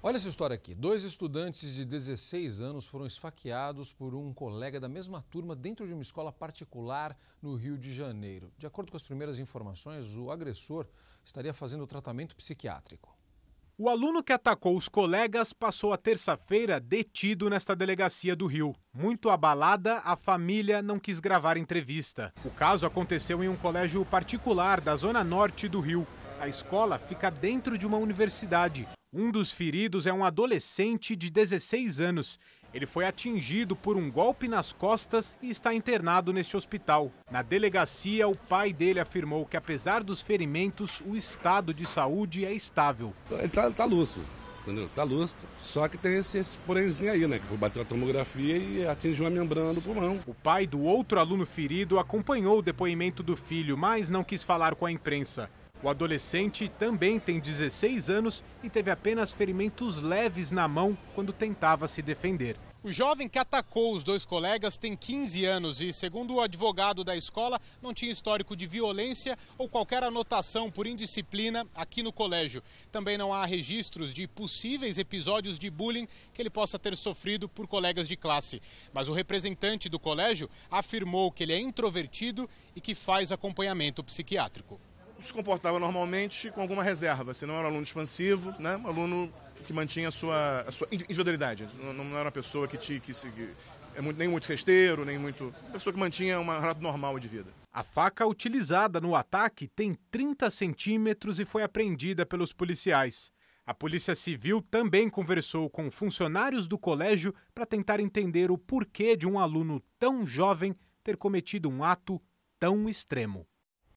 Olha essa história aqui. Dois estudantes de 16 anos foram esfaqueados por um colega da mesma turma dentro de uma escola particular no Rio de Janeiro. De acordo com as primeiras informações, o agressor estaria fazendo tratamento psiquiátrico. O aluno que atacou os colegas passou a terça-feira detido nesta delegacia do Rio. Muito abalada, a família não quis gravar entrevista. O caso aconteceu em um colégio particular da zona norte do Rio. A escola fica dentro de uma universidade um dos feridos é um adolescente de 16 anos. Ele foi atingido por um golpe nas costas e está internado neste hospital. Na delegacia, o pai dele afirmou que, apesar dos ferimentos, o estado de saúde é estável. Ele está tá lúcido, entendeu? Está lúcido. Só que tem esse, esse porenzinho aí, né? Que bater a tomografia e atingiu a membrana do pulmão. O pai do outro aluno ferido acompanhou o depoimento do filho, mas não quis falar com a imprensa. O adolescente também tem 16 anos e teve apenas ferimentos leves na mão quando tentava se defender. O jovem que atacou os dois colegas tem 15 anos e, segundo o advogado da escola, não tinha histórico de violência ou qualquer anotação por indisciplina aqui no colégio. Também não há registros de possíveis episódios de bullying que ele possa ter sofrido por colegas de classe. Mas o representante do colégio afirmou que ele é introvertido e que faz acompanhamento psiquiátrico se comportava normalmente com alguma reserva, Se não era um aluno expansivo, né? um aluno que mantinha a sua, a sua individualidade, não, não era uma pessoa que, tinha que, seguir. é muito, nem muito festeiro, nem muito. pessoa que mantinha um relato normal de vida. A faca utilizada no ataque tem 30 centímetros e foi apreendida pelos policiais. A Polícia Civil também conversou com funcionários do colégio para tentar entender o porquê de um aluno tão jovem ter cometido um ato tão extremo.